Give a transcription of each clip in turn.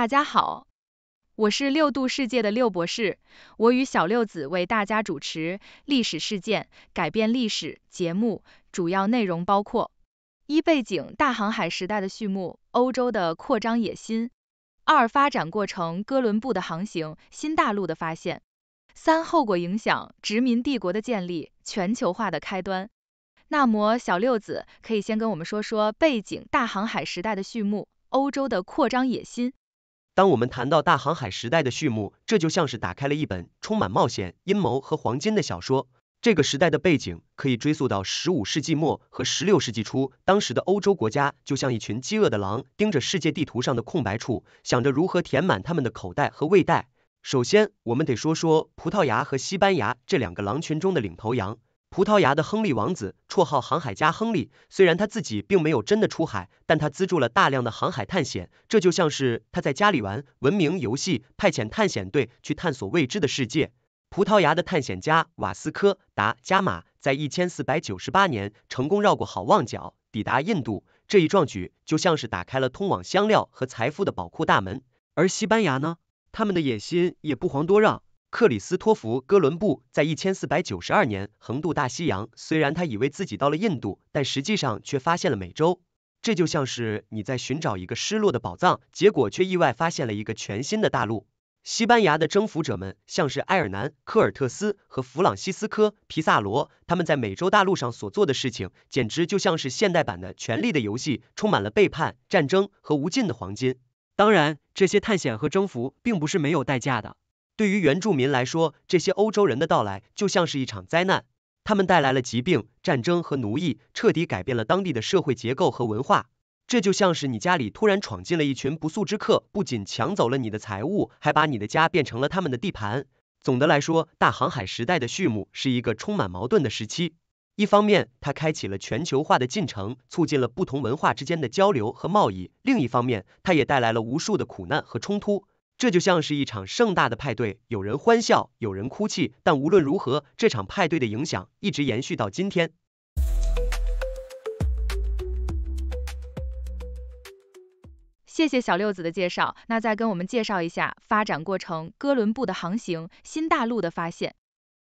大家好，我是六度世界的六博士，我与小六子为大家主持历史事件改变历史节目，主要内容包括：一、背景大航海时代的序幕，欧洲的扩张野心；二、发展过程哥伦布的航行，新大陆的发现；三、后果影响殖民帝国的建立，全球化的开端。那么小六子可以先跟我们说说背景大航海时代的序幕，欧洲的扩张野心。当我们谈到大航海时代的序幕，这就像是打开了一本充满冒险、阴谋和黄金的小说。这个时代的背景可以追溯到十五世纪末和十六世纪初，当时的欧洲国家就像一群饥饿的狼，盯着世界地图上的空白处，想着如何填满他们的口袋和胃袋。首先，我们得说说葡萄牙和西班牙这两个狼群中的领头羊。葡萄牙的亨利王子，绰号航海家亨利，虽然他自己并没有真的出海，但他资助了大量的航海探险，这就像是他在家里玩文明游戏，派遣探险队去探索未知的世界。葡萄牙的探险家瓦斯科达伽马在一千四百九十八年成功绕过好望角，抵达印度，这一壮举就像是打开了通往香料和财富的宝库大门。而西班牙呢，他们的野心也不遑多让。克里斯托弗·哥伦布在一千四百九十二年横渡大西洋，虽然他以为自己到了印度，但实际上却发现了美洲。这就像是你在寻找一个失落的宝藏，结果却意外发现了一个全新的大陆。西班牙的征服者们，像是埃尔南·科尔特斯和弗朗西斯科·皮萨罗，他们在美洲大陆上所做的事情，简直就像是现代版的《权力的游戏》，充满了背叛、战争和无尽的黄金。当然，这些探险和征服并不是没有代价的。对于原住民来说，这些欧洲人的到来就像是一场灾难。他们带来了疾病、战争和奴役，彻底改变了当地的社会结构和文化。这就像是你家里突然闯进了一群不速之客，不仅抢走了你的财物，还把你的家变成了他们的地盘。总的来说，大航海时代的序幕是一个充满矛盾的时期。一方面，它开启了全球化的进程，促进了不同文化之间的交流和贸易；另一方面，它也带来了无数的苦难和冲突。这就像是一场盛大的派对，有人欢笑，有人哭泣，但无论如何，这场派对的影响一直延续到今天。谢谢小六子的介绍，那再跟我们介绍一下发展过程、哥伦布的航行、新大陆的发现。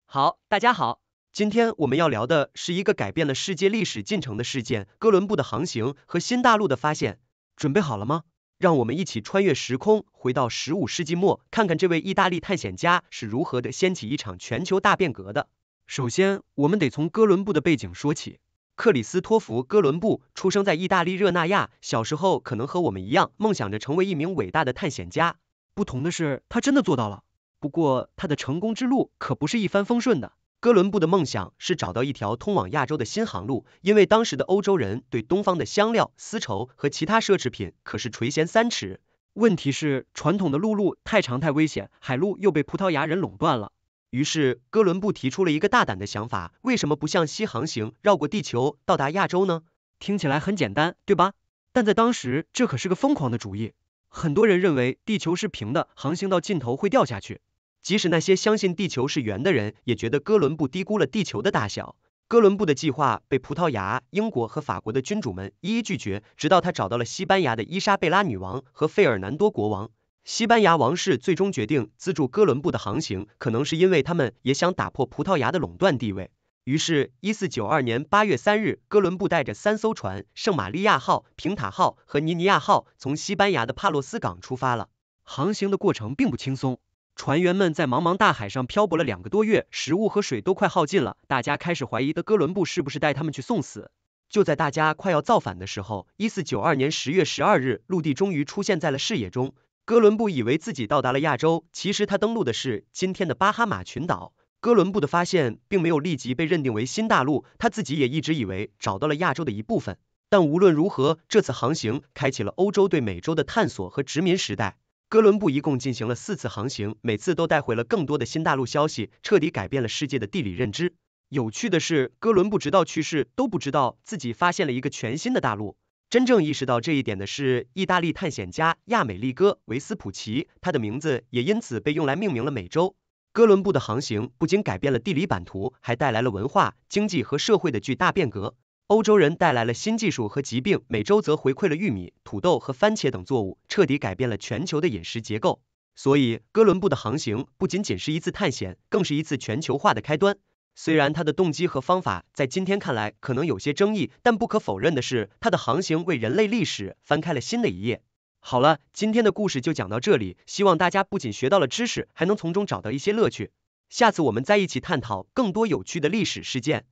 好，大家好，今天我们要聊的是一个改变了世界历史进程的事件——哥伦布的航行和新大陆的发现。准备好了吗？让我们一起穿越时空，回到十五世纪末，看看这位意大利探险家是如何的掀起一场全球大变革的。首先，我们得从哥伦布的背景说起。克里斯托弗·哥伦布出生在意大利热那亚，小时候可能和我们一样，梦想着成为一名伟大的探险家。不同的是，他真的做到了。不过，他的成功之路可不是一帆风顺的。哥伦布的梦想是找到一条通往亚洲的新航路，因为当时的欧洲人对东方的香料、丝绸和其他奢侈品可是垂涎三尺。问题是传统的陆路太长太危险，海路又被葡萄牙人垄断了。于是，哥伦布提出了一个大胆的想法：为什么不向西航行，绕过地球到达亚洲呢？听起来很简单，对吧？但在当时，这可是个疯狂的主意。很多人认为地球是平的，航行到尽头会掉下去。即使那些相信地球是圆的人，也觉得哥伦布低估了地球的大小。哥伦布的计划被葡萄牙、英国和法国的君主们一一拒绝，直到他找到了西班牙的伊莎贝拉女王和费尔南多国王。西班牙王室最终决定资助哥伦布的航行，可能是因为他们也想打破葡萄牙的垄断地位。于是，1492年8月3日，哥伦布带着三艘船——圣玛利亚号、平塔号和尼尼亚号——从西班牙的帕洛斯港出发了。航行的过程并不轻松。船员们在茫茫大海上漂泊了两个多月，食物和水都快耗尽了，大家开始怀疑的哥伦布是不是带他们去送死。就在大家快要造反的时候，一四九二年十月十二日，陆地终于出现在了视野中。哥伦布以为自己到达了亚洲，其实他登陆的是今天的巴哈马群岛。哥伦布的发现并没有立即被认定为新大陆，他自己也一直以为找到了亚洲的一部分。但无论如何，这次航行开启了欧洲对美洲的探索和殖民时代。哥伦布一共进行了四次航行，每次都带回了更多的新大陆消息，彻底改变了世界的地理认知。有趣的是，哥伦布直到去世都不知道自己发现了一个全新的大陆。真正意识到这一点的是意大利探险家亚美利哥·维斯普奇，他的名字也因此被用来命名了美洲。哥伦布的航行不仅改变了地理版图，还带来了文化、经济和社会的巨大变革。欧洲人带来了新技术和疾病，美洲则回馈了玉米、土豆和番茄等作物，彻底改变了全球的饮食结构。所以，哥伦布的航行不仅仅是一次探险，更是一次全球化的开端。虽然他的动机和方法在今天看来可能有些争议，但不可否认的是，他的航行为人类历史翻开了新的一页。好了，今天的故事就讲到这里，希望大家不仅学到了知识，还能从中找到一些乐趣。下次我们再一起探讨更多有趣的历史事件。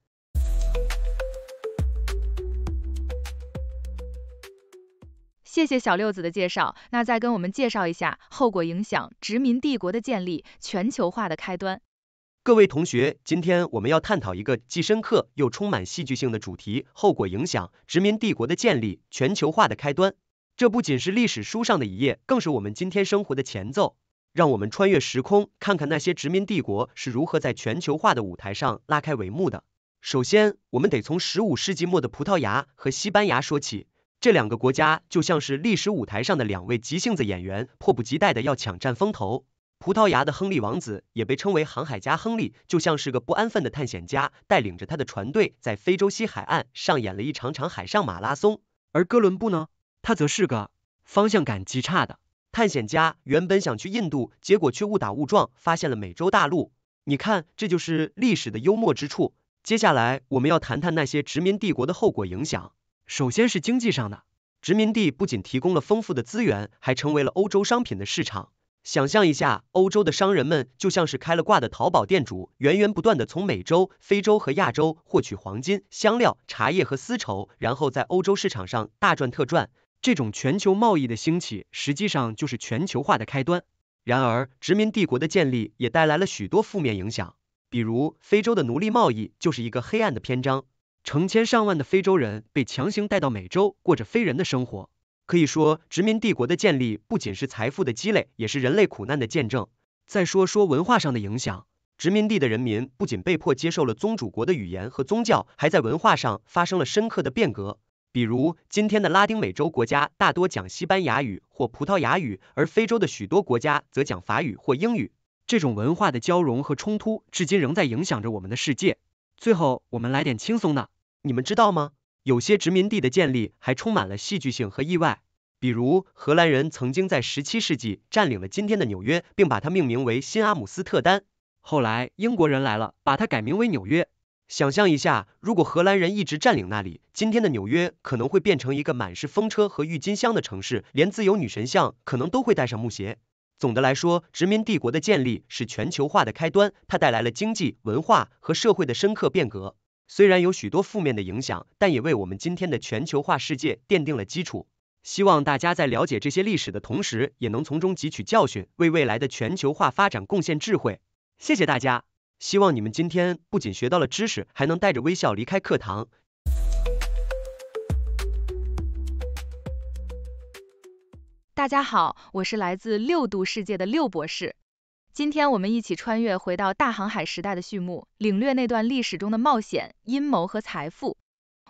谢谢小六子的介绍，那再跟我们介绍一下后果影响殖民帝国的建立，全球化的开端。各位同学，今天我们要探讨一个既深刻又充满戏剧性的主题——后果影响殖民帝国的建立，全球化的开端。这不仅是历史书上的一页，更是我们今天生活的前奏。让我们穿越时空，看看那些殖民帝国是如何在全球化的舞台上拉开帷幕的。首先，我们得从十五世纪末的葡萄牙和西班牙说起。这两个国家就像是历史舞台上的两位急性子演员，迫不及待的要抢占风头。葡萄牙的亨利王子也被称为航海家亨利，就像是个不安分的探险家，带领着他的船队在非洲西海岸上演了一场场海上马拉松。而哥伦布呢，他则是个方向感极差的探险家，原本想去印度，结果却误打误撞发现了美洲大陆。你看，这就是历史的幽默之处。接下来，我们要谈谈那些殖民帝国的后果影响。首先是经济上的，殖民地不仅提供了丰富的资源，还成为了欧洲商品的市场。想象一下，欧洲的商人们就像是开了挂的淘宝店主，源源不断的从美洲、非洲和亚洲获取黄金、香料、茶叶和丝绸，然后在欧洲市场上大赚特赚。这种全球贸易的兴起，实际上就是全球化的开端。然而，殖民帝国的建立也带来了许多负面影响，比如非洲的奴隶贸易就是一个黑暗的篇章。成千上万的非洲人被强行带到美洲，过着非人的生活。可以说，殖民帝国的建立不仅是财富的积累，也是人类苦难的见证。再说说文化上的影响，殖民地的人民不仅被迫接受了宗主国的语言和宗教，还在文化上发生了深刻的变革。比如，今天的拉丁美洲国家大多讲西班牙语或葡萄牙语，而非洲的许多国家则讲法语或英语。这种文化的交融和冲突，至今仍在影响着我们的世界。最后，我们来点轻松的。你们知道吗？有些殖民地的建立还充满了戏剧性和意外。比如，荷兰人曾经在17世纪占领了今天的纽约，并把它命名为新阿姆斯特丹。后来英国人来了，把它改名为纽约。想象一下，如果荷兰人一直占领那里，今天的纽约可能会变成一个满是风车和郁金香的城市，连自由女神像可能都会带上木鞋。总的来说，殖民帝国的建立是全球化的开端，它带来了经济、文化和社会的深刻变革。虽然有许多负面的影响，但也为我们今天的全球化世界奠定了基础。希望大家在了解这些历史的同时，也能从中汲取教训，为未来的全球化发展贡献智慧。谢谢大家，希望你们今天不仅学到了知识，还能带着微笑离开课堂。大家好，我是来自六度世界的六博士。今天，我们一起穿越回到大航海时代的序幕，领略那段历史中的冒险、阴谋和财富。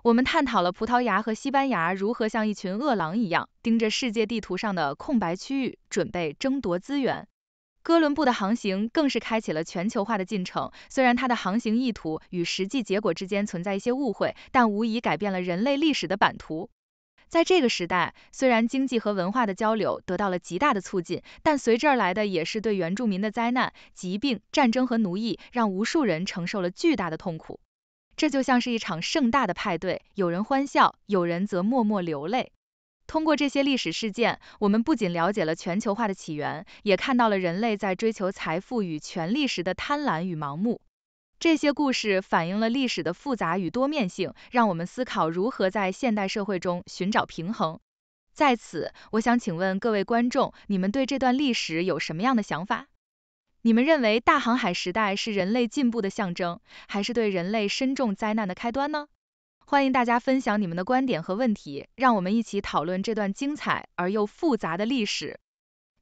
我们探讨了葡萄牙和西班牙如何像一群饿狼一样，盯着世界地图上的空白区域，准备争夺资源。哥伦布的航行更是开启了全球化的进程。虽然他的航行意图与实际结果之间存在一些误会，但无疑改变了人类历史的版图。在这个时代，虽然经济和文化的交流得到了极大的促进，但随之而来的也是对原住民的灾难、疾病、战争和奴役，让无数人承受了巨大的痛苦。这就像是一场盛大的派对，有人欢笑，有人则默默流泪。通过这些历史事件，我们不仅了解了全球化的起源，也看到了人类在追求财富与权力时的贪婪与盲目。这些故事反映了历史的复杂与多面性，让我们思考如何在现代社会中寻找平衡。在此，我想请问各位观众，你们对这段历史有什么样的想法？你们认为大航海时代是人类进步的象征，还是对人类深重灾难的开端呢？欢迎大家分享你们的观点和问题，让我们一起讨论这段精彩而又复杂的历史。